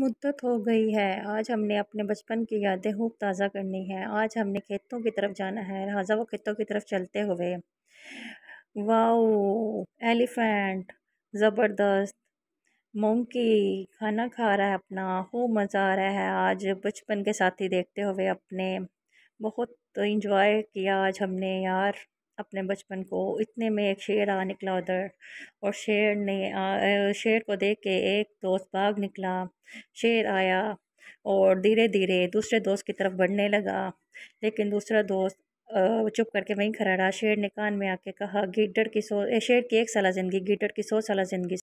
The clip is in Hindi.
मुद्दत हो गई है आज हमने अपने बचपन की यादें खूब ताज़ा करनी है आज हमने खेतों की तरफ जाना है लिहाजा वो खेतों की तरफ चलते हुए वाओ एलिफेंट ज़बरदस्त मोंकी खाना खा रहा है अपना खूब मज़ा आ रहा है आज बचपन के साथी देखते हुए अपने बहुत इंजॉय किया आज हमने यार अपने बचपन को इतने में एक शेर आ निकला उधर और शेर ने आ, शेर को देख के एक दोस्त भाग निकला शेर आया और धीरे धीरे दूसरे दोस्त की तरफ बढ़ने लगा लेकिन दूसरा दोस्त चुप करके वहीं खड़ा रहा शेर ने कान में आके कहा गिडर की सौ शेर की एक साल ज़िंदगी गिडर की सौ साल ज़िंदगी